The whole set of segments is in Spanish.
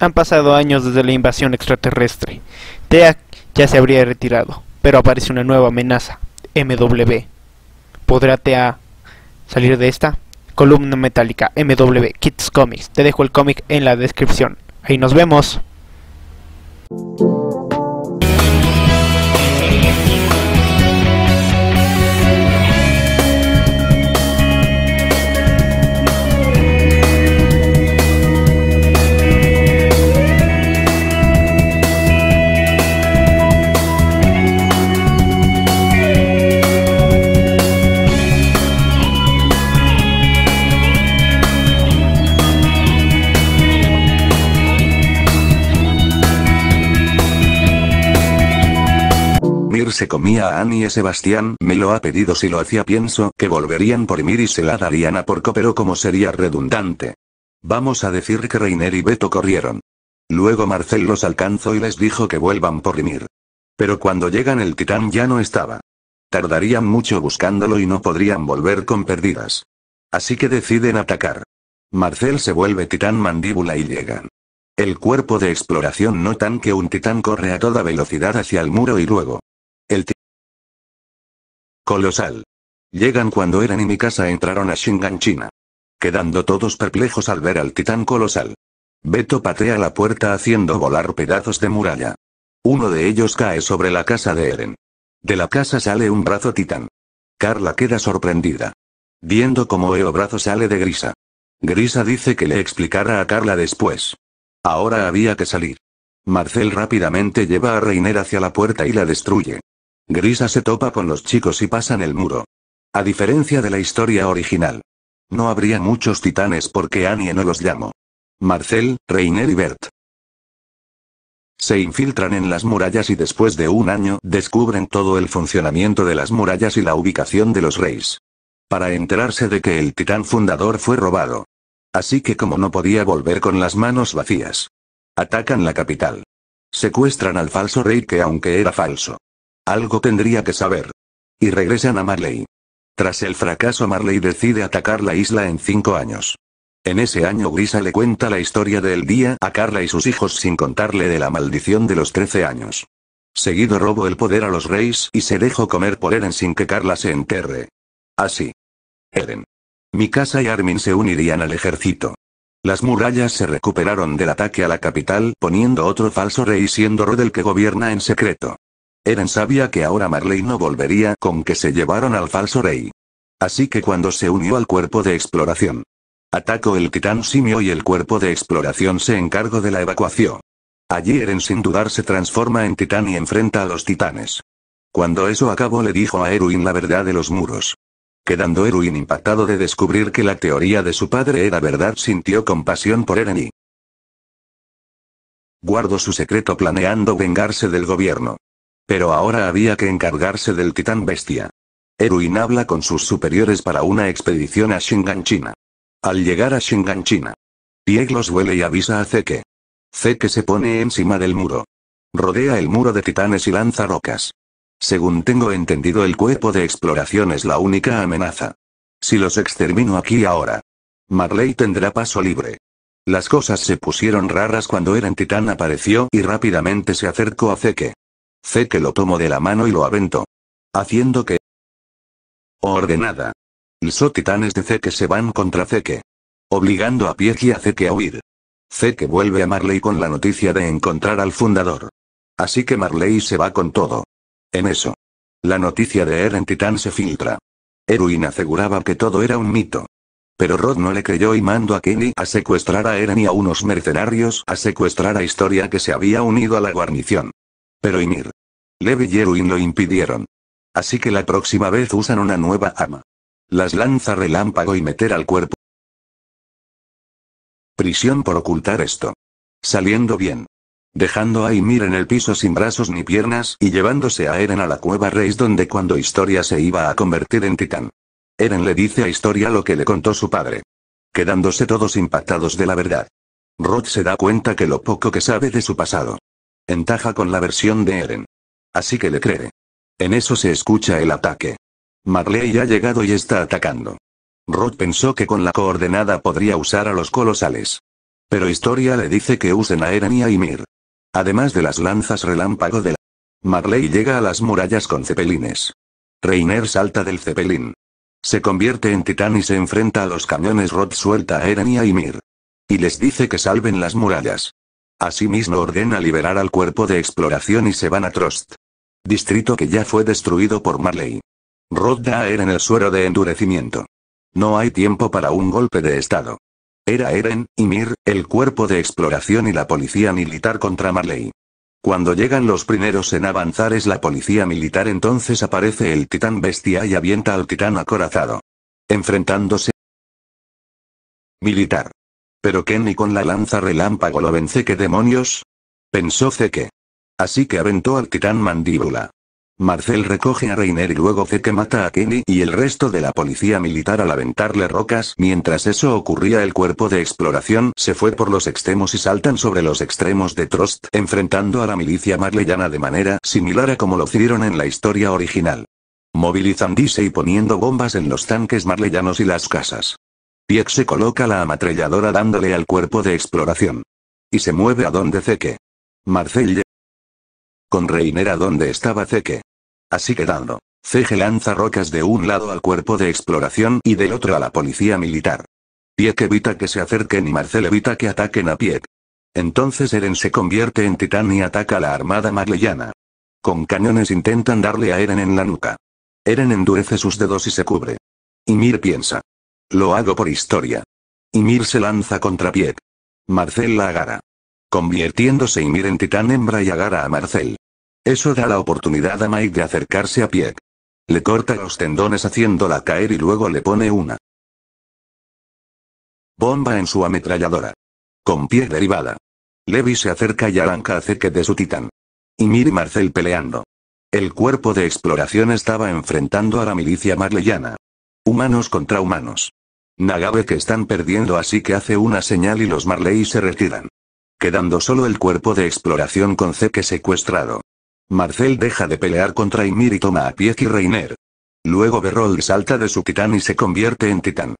Han pasado años desde la invasión extraterrestre. Teak ya se habría retirado, pero aparece una nueva amenaza, MW. ¿Podrá TEA salir de esta? Columna metálica MW Kids Comics. Te dejo el cómic en la descripción. Ahí nos vemos. se comía a Annie Sebastián me lo ha pedido si lo hacía pienso que volverían por Mir y se la darían a Porco pero como sería redundante. Vamos a decir que Reiner y Beto corrieron. Luego Marcel los alcanzó y les dijo que vuelvan por Mir. Pero cuando llegan el titán ya no estaba. Tardarían mucho buscándolo y no podrían volver con perdidas. Así que deciden atacar. Marcel se vuelve titán mandíbula y llegan. El cuerpo de exploración notan que un titán corre a toda velocidad hacia el muro y luego, Colosal. Llegan cuando Eren y mi casa entraron a Shingan China. Quedando todos perplejos al ver al titán colosal. Beto patea la puerta haciendo volar pedazos de muralla. Uno de ellos cae sobre la casa de Eren. De la casa sale un brazo titán. Carla queda sorprendida. Viendo cómo el brazo sale de Grisa. Grisa dice que le explicara a Carla después. Ahora había que salir. Marcel rápidamente lleva a Reiner hacia la puerta y la destruye. Grisa se topa con los chicos y pasan el muro. A diferencia de la historia original. No habría muchos titanes porque Annie no los llamó. Marcel, Reiner y Bert. Se infiltran en las murallas y después de un año descubren todo el funcionamiento de las murallas y la ubicación de los reyes. Para enterarse de que el titán fundador fue robado. Así que como no podía volver con las manos vacías. Atacan la capital. Secuestran al falso rey que aunque era falso, algo tendría que saber. Y regresan a Marley. Tras el fracaso Marley decide atacar la isla en cinco años. En ese año Grisa le cuenta la historia del día a Carla y sus hijos sin contarle de la maldición de los 13 años. Seguido robo el poder a los reyes y se dejó comer por Eren sin que Carla se enterre. Así. Eren. Mikasa y Armin se unirían al ejército. Las murallas se recuperaron del ataque a la capital poniendo otro falso rey siendo Rodel que gobierna en secreto. Eren sabía que ahora Marley no volvería con que se llevaron al falso rey. Así que cuando se unió al cuerpo de exploración. Atacó el titán simio y el cuerpo de exploración se encargó de la evacuación. Allí Eren sin dudar se transforma en titán y enfrenta a los titanes. Cuando eso acabó le dijo a Erwin la verdad de los muros. Quedando Erwin impactado de descubrir que la teoría de su padre era verdad sintió compasión por Eren y guardó su secreto planeando vengarse del gobierno. Pero ahora había que encargarse del titán bestia. Eruin habla con sus superiores para una expedición a Shingan China. Al llegar a Shingan China, los huele y avisa a Zeke. Zeke se pone encima del muro. Rodea el muro de titanes y lanza rocas. Según tengo entendido el cuerpo de exploración es la única amenaza. Si los extermino aquí ahora. Marley tendrá paso libre. Las cosas se pusieron raras cuando Eran Titán apareció y rápidamente se acercó a Zeke. Sé que lo tomó de la mano y lo aventó. Haciendo que... Ordenada. Los titanes de Zeke se van contra Zeke. Obligando a Pie y a Zeke a huir. Zeke vuelve a Marley con la noticia de encontrar al fundador. Así que Marley se va con todo. En eso. La noticia de Eren Titán se filtra. Erwin aseguraba que todo era un mito. Pero Rod no le creyó y mandó a Kenny a secuestrar a Eren y a unos mercenarios a secuestrar a Historia que se había unido a la guarnición. Pero Ymir. Levi y lo impidieron. Así que la próxima vez usan una nueva arma. Las lanza relámpago y meter al cuerpo. Prisión por ocultar esto. Saliendo bien. Dejando a Ymir en el piso sin brazos ni piernas y llevándose a Eren a la cueva Reis donde cuando Historia se iba a convertir en titán. Eren le dice a Historia lo que le contó su padre. Quedándose todos impactados de la verdad. Rod se da cuenta que lo poco que sabe de su pasado. Entaja con la versión de Eren. Así que le cree. En eso se escucha el ataque. Marley ha llegado y está atacando. Rod pensó que con la coordenada podría usar a los colosales. Pero Historia le dice que usen a Eren y a Ymir. Además de las lanzas relámpago de la... Marley llega a las murallas con cepelines. Reiner salta del cepelín. Se convierte en titán y se enfrenta a los cañones Rod suelta a Eren y a Ymir. Y les dice que salven las murallas. Asimismo ordena liberar al cuerpo de exploración y se van a Trost. Distrito que ya fue destruido por Marley. Rod era a Eren el suero de endurecimiento. No hay tiempo para un golpe de estado. Era Eren, y Mir, el cuerpo de exploración y la policía militar contra Marley. Cuando llegan los primeros en avanzar es la policía militar entonces aparece el titán bestia y avienta al titán acorazado. Enfrentándose militar. Pero Kenny con la lanza relámpago lo vence que demonios. Pensó Zeke. Así que aventó al titán mandíbula. Marcel recoge a Reiner y luego Zeke mata a Kenny y el resto de la policía militar al aventarle rocas. Mientras eso ocurría el cuerpo de exploración se fue por los extremos y saltan sobre los extremos de Trost, enfrentando a la milicia marleyana de manera similar a como lo hicieron en la historia original. Movilizan y poniendo bombas en los tanques marleyanos y las casas. Pieck se coloca la amatrelladora dándole al cuerpo de exploración. Y se mueve a donde Zeke. Marcelle. Con Reiner a donde estaba Zeke. Así quedando. Zeke lanza rocas de un lado al cuerpo de exploración y del otro a la policía militar. Pieck evita que se acerquen y Marcel evita que ataquen a Pieck. Entonces Eren se convierte en titán y ataca a la armada magleyana. Con cañones intentan darle a Eren en la nuca. Eren endurece sus dedos y se cubre. Y Mir piensa, lo hago por historia. Y Mir se lanza contra Pieck. Marcel la agarra. Convirtiéndose Ymir en titán hembra y agarra a Marcel. Eso da la oportunidad a Mike de acercarse a Pieck. Le corta los tendones haciéndola caer y luego le pone una. Bomba en su ametralladora. Con pie derivada. Levi se acerca y arranca que de su titán. Mir y Marcel peleando. El cuerpo de exploración estaba enfrentando a la milicia marleyana. Humanos contra humanos. Nagabe que están perdiendo así que hace una señal y los Marley se retiran. Quedando solo el cuerpo de exploración con Zeke secuestrado. Marcel deja de pelear contra Ymir y toma a Pieck y Reiner. Luego Berold salta de su titán y se convierte en titán.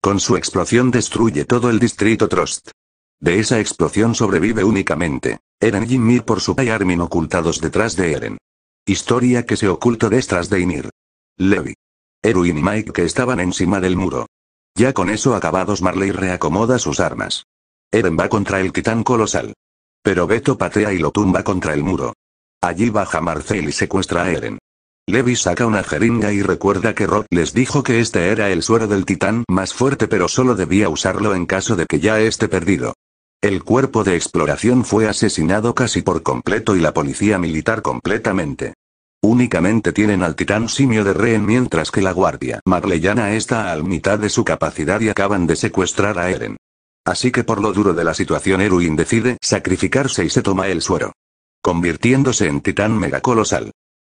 Con su explosión destruye todo el distrito Trost. De esa explosión sobrevive únicamente, Eren y Ymir por su y Armin ocultados detrás de Eren. Historia que se ocultó detrás de Ymir. Levi. Erwin y Mike que estaban encima del muro. Ya con eso acabados Marley reacomoda sus armas. Eren va contra el titán colosal. Pero Beto patea y lo tumba contra el muro. Allí baja Marcel y secuestra a Eren. Levi saca una jeringa y recuerda que Rock les dijo que este era el suero del titán más fuerte pero solo debía usarlo en caso de que ya esté perdido. El cuerpo de exploración fue asesinado casi por completo y la policía militar completamente. Únicamente tienen al titán simio de rehén mientras que la guardia marleyana está al mitad de su capacidad y acaban de secuestrar a Eren. Así que por lo duro de la situación Eruin decide sacrificarse y se toma el suero. Convirtiéndose en titán megacolosal.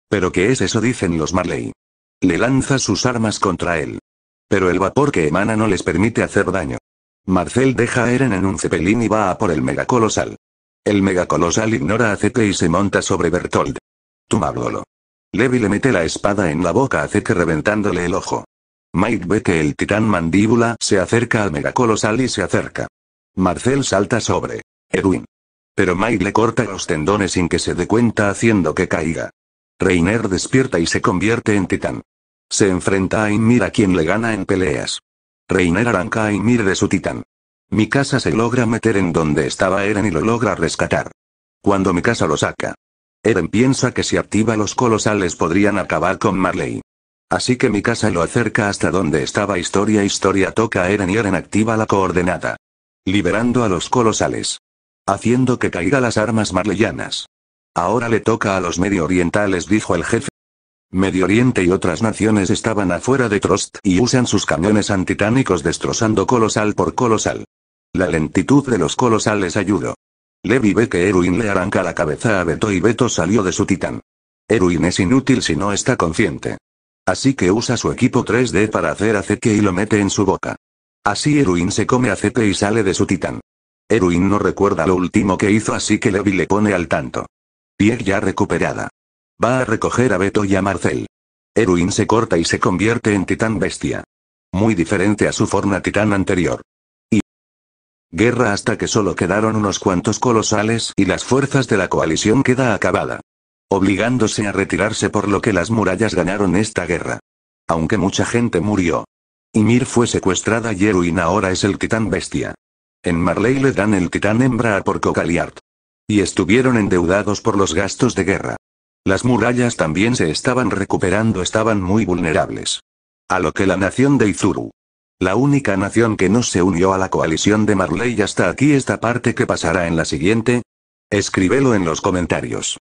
¿Pero qué es eso? dicen los Marley. Le lanza sus armas contra él. Pero el vapor que emana no les permite hacer daño. Marcel deja a Eren en un cepelín y va a por el megacolosal. El megacolosal ignora a Zeke y se monta sobre Bertold. Tumablolo. Levi le mete la espada en la boca hace que reventándole el ojo. Mike ve que el titán mandíbula se acerca al megacolosal y se acerca. Marcel salta sobre Edwin. Pero Mike le corta los tendones sin que se dé cuenta haciendo que caiga. Reiner despierta y se convierte en titán. Se enfrenta a Ymir a quien le gana en peleas. Reiner arranca a Ymir de su titán. Mikasa se logra meter en donde estaba Eren y lo logra rescatar. Cuando Mikasa lo saca, Eren piensa que si activa los colosales podrían acabar con Marley. Así que mi casa lo acerca hasta donde estaba Historia. Historia toca a Eren y Eren activa la coordenada. Liberando a los colosales. Haciendo que caiga las armas marleyanas. Ahora le toca a los medio orientales, dijo el jefe. Medio Oriente y otras naciones estaban afuera de Trost y usan sus cañones antitánicos destrozando colosal por colosal. La lentitud de los colosales ayudó. Levi ve que Erwin le arranca la cabeza a Beto y Beto salió de su titán. Erwin es inútil si no está consciente. Así que usa su equipo 3D para hacer aceite y lo mete en su boca. Así Erwin se come aceite y sale de su titán. Erwin no recuerda lo último que hizo así que Levi le pone al tanto. Pie ya recuperada. Va a recoger a Beto y a Marcel. Erwin se corta y se convierte en titán bestia. Muy diferente a su forma titán anterior. Guerra hasta que solo quedaron unos cuantos colosales y las fuerzas de la coalición queda acabada. Obligándose a retirarse por lo que las murallas ganaron esta guerra. Aunque mucha gente murió. Ymir fue secuestrada y ahora es el titán bestia. En Marley le dan el titán hembra a Porco Y estuvieron endeudados por los gastos de guerra. Las murallas también se estaban recuperando, estaban muy vulnerables. A lo que la nación de Izuru la única nación que no se unió a la coalición de Marley hasta aquí esta parte que pasará en la siguiente. Escríbelo en los comentarios.